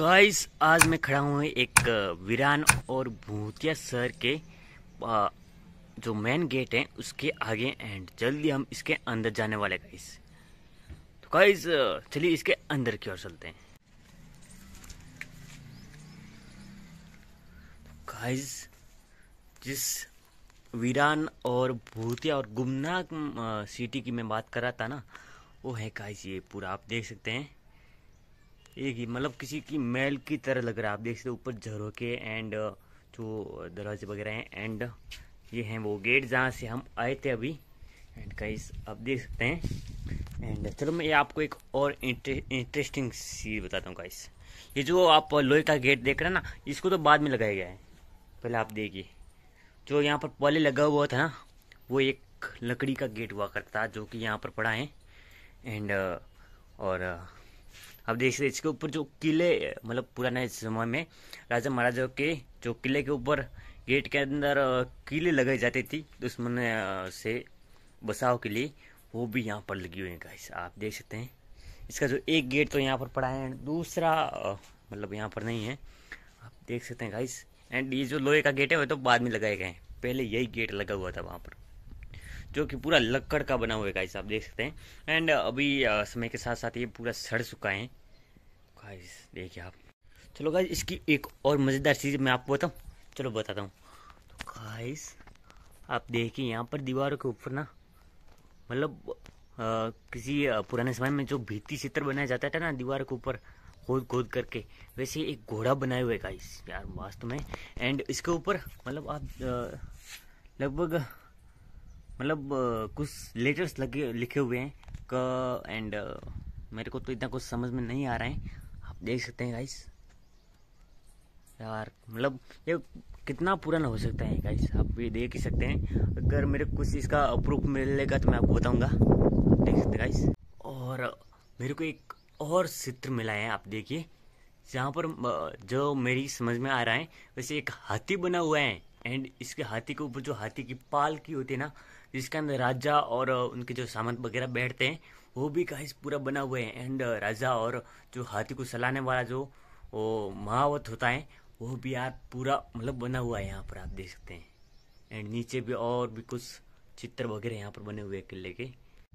guys आज मैं खड़ा हूँ एक वीरान और भूतिया शहर के जो मेन गेट है उसके आगे एंड जल्दी हम इसके अंदर जाने वाले गाइस तो गाइस चलिए इसके अंदर की ओर चलते हैं तो गाइस जिस वीरान और भूतिया और गुमनाक सिटी की मैं बात कर रहा था ना वो है गाइस ये पूरा आप देख सकते हैं एक ही मतलब किसी की मैल की तरह लग रहा है आप देख सकते हो ऊपर झरोके एंड uh, जो दरवाजे वगैरह हैं एंड uh, ये हैं वो गेट जहाँ से हम आए थे अभी एंड गाइस आप देख सकते हैं एंड uh, चलो मैं ये आपको एक और इंटरेस्टिंग चीज़ बताता हूँ काइस ये जो आप लोहे का गेट देख रहे हैं ना इसको तो बाद में लगाया गया है पहले आप देखिए जो यहाँ पर पहले लगा हुआ था ना वो एक लकड़ी का गेट हुआ करता जो कि यहाँ पर पड़ा है एंड और आप देख रहे इसके ऊपर जो किले मतलब पुराने समय में राजा महाराजा के जो किले के ऊपर गेट के अंदर किले लगाई जाती थी दुश्मन से बसाव के लिए वो भी यहाँ पर लगी हुई है गाइस आप देख सकते हैं इसका जो एक गेट तो यहाँ पर पड़ा है दूसरा मतलब यहाँ पर नहीं है आप देख सकते हैं गाइस एंड ये जो लोहे का गेट है वो तो बाद में लगाए गए हैं पहले यही गेट लगा हुआ था वहाँ पर जो कि पूरा लक्कड़ का बना हुआ है गाइस आप देख सकते हैं एंड अभी समय के साथ साथ ये पूरा सड़ चुका है गाइस देखिए आप चलो गाइस इसकी एक और मज़ेदार चीज़ मैं आपको बताऊँ चलो बताता हूँ तो गाइस आप देखिए यहाँ पर दीवारों के ऊपर ना मतलब किसी पुराने समय में जो भीती चित्र बनाया जाता था ना दीवार के ऊपर खोद खोद करके वैसे एक घोड़ा बनाए हुए गाइस यार वास्तव में एंड इसके ऊपर मतलब आप लगभग मतलब कुछ लेटर्स लगे लिखे हुए हैं क एंड मेरे को तो इतना कुछ समझ में नहीं आ रहा है देख सकते हैं गाइस यार मतलब ये कितना पुराना हो सकता है गाइस आप ये देख ही सकते हैं अगर मेरे कुछ इसका अप्रूफ मिलेगा तो मैं आपको बताऊंगा आप देख सकते हैं गाइस और मेरे को एक और चित्र मिला है आप देखिए जहाँ पर जो मेरी समझ में आ रहा है वैसे एक हाथी बना हुआ है एंड इसके हाथी के ऊपर जो हाथी की पाल की होती है ना जिसके अंदर राजा और उनके जो सामंत वगैरह बैठते हैं वो भी गाइस पूरा बना हुआ है एंड uh, राजा और जो हाथी को सलाने वाला जो वो महावत होता है वो भी आप पूरा मतलब बना हुआ है यहाँ पर आप देख सकते हैं एंड नीचे भी और भी कुछ चित्र वगैरह यहाँ पर बने हुए हैं किले के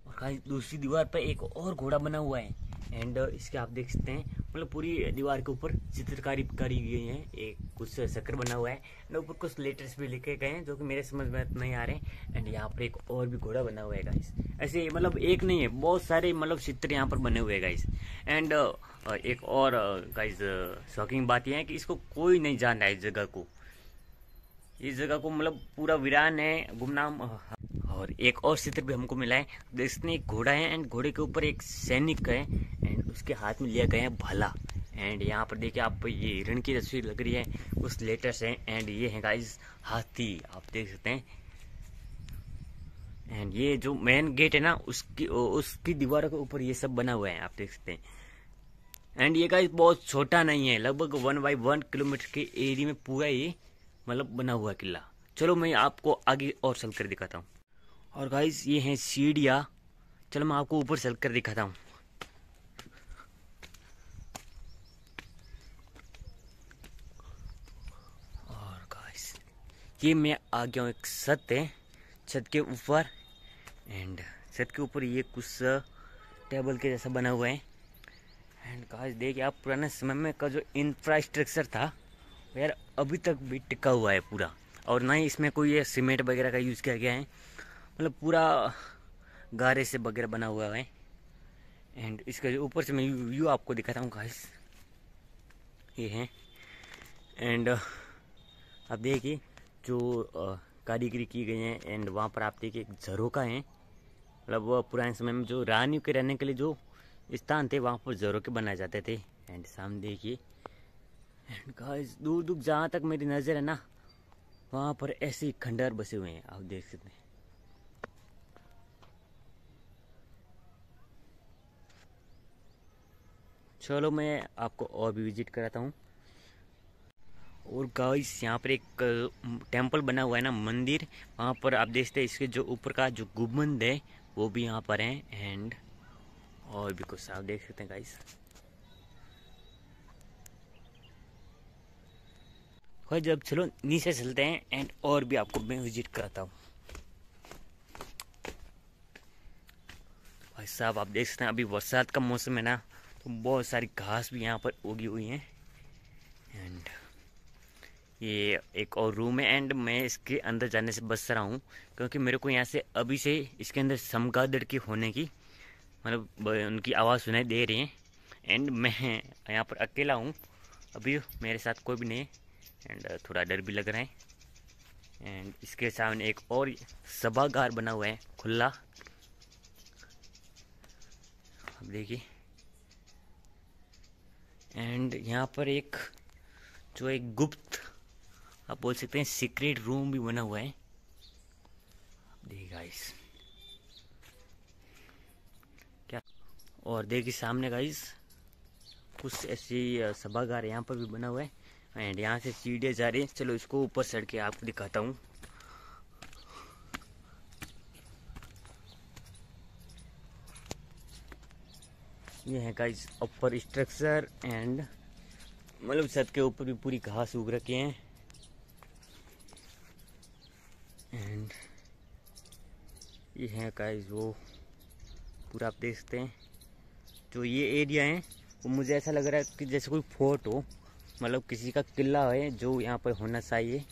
और गाइस दूसरी दीवार पर एक और घोड़ा बना हुआ है एंड uh, इसके आप देख सकते हैं मतलब पूरी दीवार के ऊपर चित्रकारी करी गई है एक कुछ शक्कर बना हुआ है एंड ऊपर कुछ लेटर्स भी लिखे गए हैं जो कि मेरे समझ में नहीं आ रहे हैं एंड यहाँ पर एक और भी घोड़ा बना हुआ है गाइस ऐसे मतलब एक नहीं है बहुत सारे मतलब चित्र यहाँ पर बने हुए हैं गाइस एंड uh, एक और गाइस uh, शॉकिंग बात यह है कि इसको कोई नहीं जान रहा है इस जगह को इस जगह को मतलब पूरा वीरान है गुमनाम और एक और चित्र भी हमको मिला है तो इसमें एक घोड़ा है एंड घोड़े के ऊपर एक सैनिक है एंड उसके हाथ में लिया गया है भला एंड यहाँ पर देखिए आप ये हिरण की तस्वीर लग रही है उस लेटर से एंड ये है गाइस हाथी आप देख सकते हैं एंड ये जो मेन गेट है ना उसकी उसकी दीवारों के ऊपर ये सब बना हुआ है आप देख सकते हैं एंड ये गाइस बहुत छोटा नहीं है लगभग वन बाई वन किलोमीटर के एरिया में पूरा ये मतलब बना हुआ किला चलो मैं आपको आगे और चल कर दिखाता हूँ और गाइस ये हैं सीढ़िया चलो मैं आपको ऊपर चल कर दिखाता हूँ और गाइस ये मैं आ गया हूँ एक छत है छत के ऊपर एंड छत के ऊपर ये कुछ टेबल uh, के जैसा बना हुआ है एंड गाइस देखिए आप पुराने समय में का जो इंफ्रास्ट्रक्चर था यार अभी तक भी टिका हुआ है पूरा और ना ही इसमें कोई सीमेंट वगैरह का यूज़ किया गया है मतलब पूरा गारे से वगैरह बना हुआ है एंड इसका जो ऊपर से मैं व्यू आपको दिखाता हूँ गाइस ये है एंड uh, आप देखिए जो uh, कारीगरी की गई है एंड वहाँ पर आप देखिए एक झरोका है मतलब वह पुराने समय में जो रानियों के रहने के लिए जो स्थान थे वहाँ पर झरोके बनाए जाते थे एंड सामने देखिए एंड गाइस दूर दूर जहाँ तक मेरी नज़र है ना वहाँ पर ऐसे खंडहर बसे हुए हैं आप देख सकते हैं चलो मैं आपको और भी विजिट कराता हूँ और गाइस यहाँ पर एक टेम्पल बना हुआ है ना मंदिर वहाँ पर आप देखते हैं इसके जो ऊपर का जो गुबंद है वो भी यहाँ पर है एंड और भी कुछ आप देख सकते हैं गाइस भाई जब चलो नीचे चलते हैं एंड और भी आपको मैं विजिट कराता हूँ भाई साहब आप देख सकते हैं अभी बरसात का मौसम है ना तो बहुत सारी घास भी यहाँ पर उगी हुई हैं एंड ये एक और रूम है एंड मैं इसके अंदर जाने से बच रहा हूँ क्योंकि मेरे को यहाँ से अभी से इसके अंदर समका दड़की होने की मतलब उनकी आवाज़ सुनाई दे रही है एंड मैं यहाँ पर अकेला हूँ अभी मेरे साथ कोई भी नहीं है एंड थोड़ा डर भी लग रहा है एंड इसके सामने एक और सभागार बना हुआ है खुला अब देखिए एंड यहाँ पर एक जो एक गुप्त आप बोल सकते हैं सीक्रेट रूम भी बना हुआ है इस क्या और देखिए सामने इस कुछ ऐसी सभागार यहाँ पर भी बना हुआ है एंड यहाँ से सीढ़ियाँ जा रही है चलो इसको ऊपर चढ़ के आपको दिखाता हूँ ये है गाइस अपर स्ट्रक्चर एंड मतलब छत के ऊपर भी पूरी घास उग रखे हैं एंड ये है गाइस वो पूरा आप देख सकते हैं जो ये एरिया है वो मुझे ऐसा लग रहा है कि जैसे कोई फोर्ट हो मतलब किसी का किला है जो यहाँ पर होना चाहिए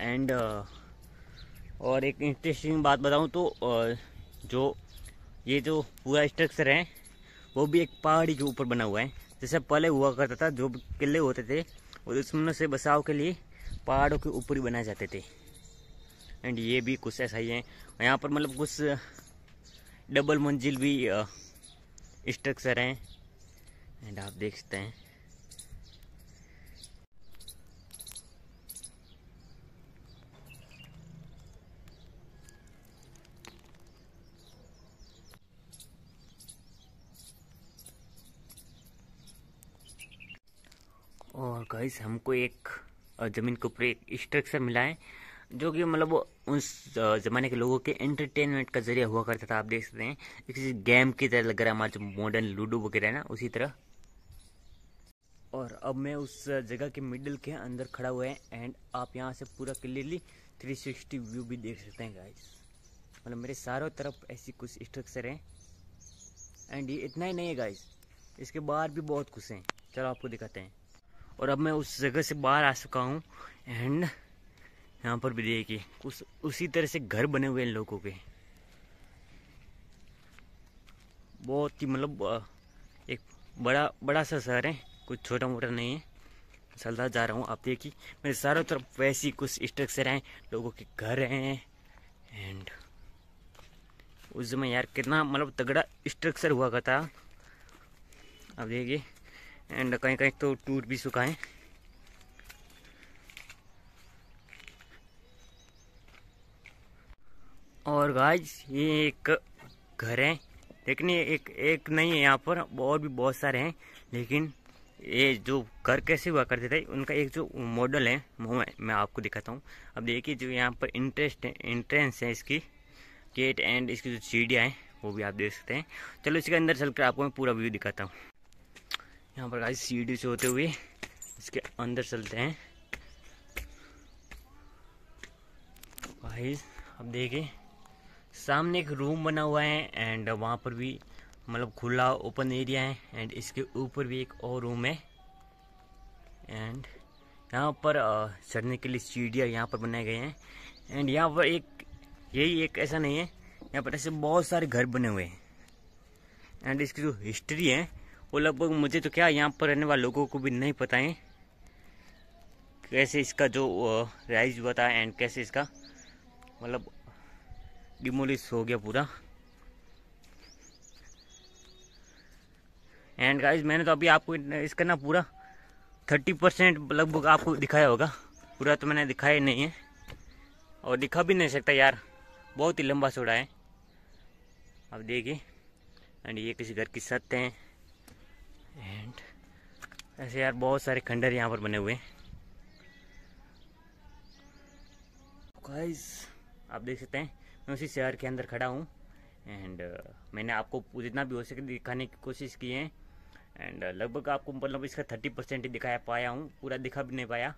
एंड uh, और एक इंटरेस्टिंग बात बताऊँ तो uh, जो ये जो पूरा स्ट्रक्चर है वो भी एक पहाड़ी के ऊपर बना हुआ है जैसे पहले हुआ करता था जो किले होते थे और दुश्मनों से बचाव के लिए पहाड़ों के ऊपर ही बनाए जाते थे एंड ये भी कुछ ऐसा ही है यहाँ पर मतलब कुछ डबल मंजिल भी स्ट्रक्चर हैं एंड आप देख सकते हैं और गाइस हमको एक ज़मीन के ऊपर एक स्ट्रक्चर मिला है जो कि मतलब उस ज़माने के लोगों के एंटरटेनमेंट का जरिया हुआ करता था आप देख सकते हैं किसी गेम की तरह लग रहा है हमारा जो मॉडर्न लूडो वगैरह है ना उसी तरह और अब मैं उस जगह के मिडिल के अंदर खड़ा हुआ है एंड आप यहाँ से पूरा क्लियरली सिक्सटी व्यू भी देख सकते हैं गाइस मतलब मेरे चारों तरफ ऐसी कुछ स्ट्रक्चर हैं एंड ये इतना ही नहीं है गाइस इसके बाहर भी बहुत कुछ हैं चलो आपको दिखाते हैं और अब मैं उस जगह से बाहर आ चुका हूँ एंड यहाँ पर भी देखिए उस उसी तरह से घर बने हुए हैं लोगों के बहुत ही मतलब एक बड़ा बड़ा सा शहर है कुछ छोटा मोटा नहीं है चलता जा रहा हूँ आप देखिए मेरे चारों तरफ वैसी कुछ स्ट्रक्चर हैं लोगों के घर हैं एंड उस समय यार कितना मतलब तगड़ा स्ट्रक्चर हुआ करता आप देखिए एंड कहीं कहीं तो टूट भी चुका है और गाइस ये एक घर है लेकिन ये एक एक नहीं है यहाँ पर और भी बहुत सारे हैं लेकिन ये जो घर कैसे हुआ करते थे उनका एक जो मॉडल है वो मैं आपको दिखाता हूँ अब देखिए जो यहाँ पर इंटरेस्ट है इंट्रेंस है इसकी गेट एंड इसकी जो सीढ़ियाँ हैं वो भी आप देख सकते हैं चलो इसके अंदर चलकर आपको मैं पूरा व्यू दिखाता हूँ यहाँ पर गाइस सीढ़ी से होते हुए इसके अंदर चलते हैं गाइस अब देखिए सामने एक रूम बना हुआ है एंड वहाँ पर भी मतलब खुला ओपन एरिया है एंड इसके ऊपर भी एक और रूम है एंड यहाँ पर चढ़ने के लिए सीढ़ियाँ यहाँ पर बनाए गए हैं एंड यहाँ पर एक यही एक ऐसा नहीं है यहाँ पर ऐसे बहुत सारे घर बने हुए हैं एंड इसकी जो हिस्ट्री है और लगभग मुझे तो क्या यहाँ पर रहने वाले लोगों को भी नहीं पता है कैसे इसका जो राइज हुआ था एंड कैसे इसका मतलब डिमोलिश हो गया पूरा एंड गाइज मैंने तो अभी आपको इसका ना पूरा थर्टी परसेंट लगभग आपको दिखाया होगा पूरा तो मैंने दिखाया नहीं है और दिखा भी नहीं सकता यार बहुत ही लंबा सोड़ा है अब देखिए एंड ये किसी घर की सत्य है एंड ऐसे यार बहुत सारे खंडर यहाँ पर बने हुए हैं आप देख सकते हैं मैं उसी शहर के अंदर खड़ा हूँ एंड uh, मैंने आपको जितना भी हो सके दिखाने की कोशिश की है एंड uh, लगभग आपको मतलब इसका थर्टी परसेंट ही दिखाया पाया हूँ पूरा दिखा भी नहीं पाया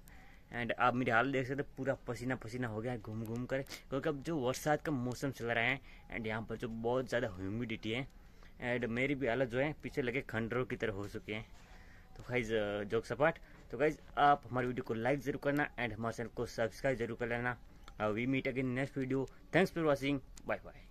एंड आप मेरी हालत देख सकते पूरा पसीना पसीना हो गया है घूम घूम कर क्योंकि अब जो बरसात का मौसम चल रहा है एंड यहाँ पर जो बहुत ज़्यादा ह्यूमिडिटी है एंड मेरी भी हालत जो है पीछे लगे खंडरों की तरह हो चुके हैं तो गाइज जोक सपाट तो गाइज आप हमारी वीडियो को लाइक जरूर करना एंड हमारे चैनल को सब्सक्राइब जरूर कर लेना we meet again next video thanks for watching bye bye